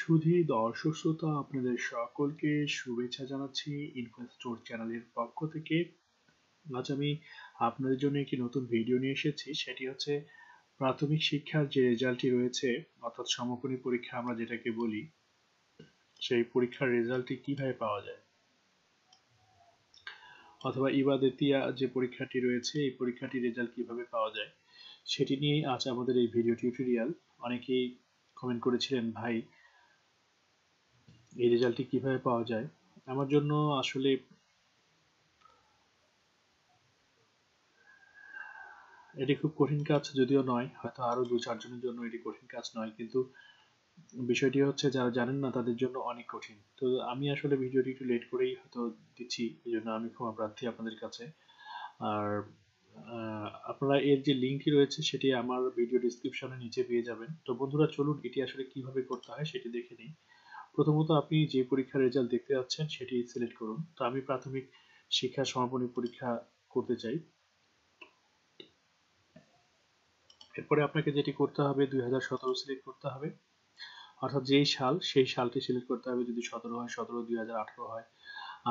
শুধু দর্শক শ্রোতা আপনাদের সকলকে শুভেচ্ছা জানাচ্ছি ইনফ্রাস্টোর চ্যানেলের পক্ষ থেকে আজ আমি আপনাদের জন্য একটি নতুন ভিডিও নিয়ে এসেছি সেটি হচ্ছে প্রাথমিক শিক্ষার যে রেজাল্টটি রয়েছে অর্থাৎ সমাপনী পরীক্ষা আমরা যেটাকে বলি সেই পরীক্ষার রেজাল্টটি কিভাবে পাওয়া যায় অথবা ইবাদে যে পরীক্ষাটি রয়েছে এই পরীক্ষাটির রেজাল্ট কিভাবে পাওয়া যায় সেটি নিয়েই আজ আমাদের এই ভিডিও টিউটোরিয়াল অনেকেই কমেন্ট করেছিলেন ভাই এই রেজাল্টটি কিভাবে পাওয়া যায় আমার জন্য আসলে এটি খুব কঠিন কাজ যদিও নয় হয়তো আরো দু চারজনের জন্য এটি কঠিন কাজ নয় কিন্তু বিষয়টি হচ্ছে যারা জানেন না তাদের জন্য অনেক কঠিন তো আমি আসলে ভিডিওটি একটু লেট করেই হয়তো দিচ্ছি এই জন্য আমি ক্ষমা প্রার্থী আপনাদের কাছে আর আপনারা এর যে লিঙ্কটি রয়েছে সেটি আমার ভিডিও ডিসক্রিপশনে নিচে পেয়ে যাবেন তো বন্ধুরা চলুন এটি আসলে কিভাবে করতে হয় সেটি দেখে নিই প্রথমত আপনি যে পরীক্ষার রেজাল্ট দেখতে যাচ্ছেন সেটি সিলেক্ট করুন তো আমি প্রাথমিক শিক্ষা সমাপনী পরীক্ষা করতে চাই এরপরে আপনাকে যেটি করতে হবে দুই সিলেক্ট করতে হবে অর্থাৎ যেই সাল সেই সালটি সিলেক্ট করতে হবে যদি সতেরো হয় সতেরো দুই হয়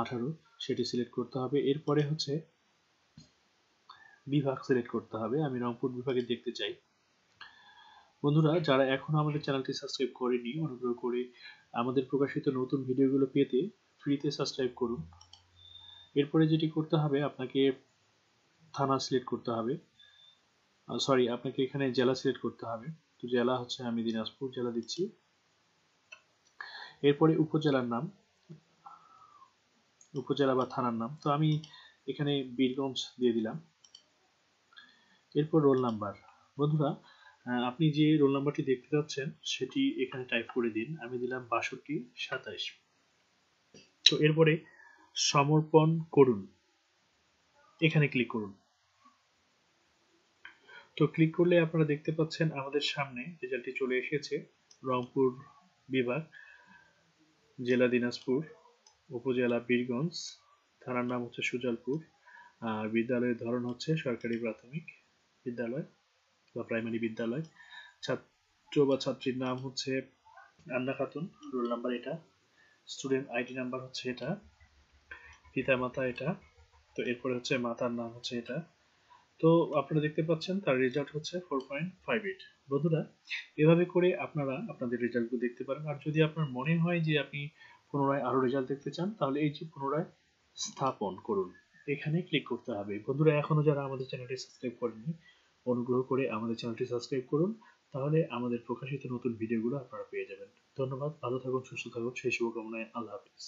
আঠারো সেটি সিলেক্ট করতে হবে এরপরে হচ্ছে বিভাগ সিলেক্ট করতে হবে আমি রংপুর বিভাগে দেখতে চাই বন্ধুরা যারা এখনো আমাদের চ্যানেলটি সাবস্ক্রাইব করেনি অনুগ্রহ করে আমাদের প্রকাশিত নতুন ভিডিওগুলো পেতে ফ্রিতে সাবস্ক্রাইব করুন এরপরে যেটি করতে হবে আপনাকে থানা সিলেক্ট করতে হবে সরি আপনাকে এখানে জেলা সিলেক্ট করতে হবে তো জেলা হচ্ছে আমি দিনাজপুর জেলা দিচ্ছি এরপরে উপজেলার নাম উপজেলা বা থানার নাম তো আমি এখানে বীরগঞ্জ দিয়ে দিলাম এরপর রোল নাম্বার বন্ধুরা হ্যাঁ, আপনি যে রোল নাম্বারটি দেখতে পাচ্ছেন সেটি এখানে টাইপ করে দিন আমি দিলাম বাষট্টি সাতাশ তো এরপরে সমর্পণ করুন এখানে ক্লিক করুন তো ক্লিক করলে আপনারা দেখতে পাচ্ছেন আমাদের সামনে রেজাল্টটি চলে এসেছে রংপুর বিভাগ জেলা দিনাজপুর উপজেলা বীরগঞ্জ থানার নাম হচ্ছে সুজালপুর আর বিদ্যালয়ের ধরন হচ্ছে সরকারি প্রাথমিক বিদ্যালয় বা প্রাইমারি বিদ্যালয় ছাত্র বা ছাত্রীর নাম হচ্ছে আন্না খাতুন রোল নাম্বার এটা স্টুডেন্ট আইডি নাম্বার হচ্ছে এটা পিতা মাতা এটা তো এরপরে হচ্ছে মাতার নাম হচ্ছে এটা তো আপনারা দেখতে পাচ্ছেন তার রেজাল্ট হচ্ছে ফোর পয়েন্ট ফাইভ এইট বন্ধুরা এভাবে করে আপনারা আপনাদের রেজাল্টগুলো দেখতে পারেন আর যদি আপনার মনে হয় যে আপনি পুনরায় আরও রেজাল্ট দেখতে চান তাহলে এই যে পুনরায় স্থাপন করুন এখানে ক্লিক করতে হবে বন্ধুরা এখনও যারা আমাদের চ্যানেলটি সাবস্ক্রাইব করেননি অনুগ্রহ করে আমাদের চ্যানেলটি সাবস্ক্রাইব করুন তাহলে আমাদের প্রকাশিত নতুন ভিডিওগুলো আপনারা পেয়ে যাবেন ধন্যবাদ ভালো থাকুন সুস্থ থাকুন সেই শুভকামনায় আল্লাহ হাফিজ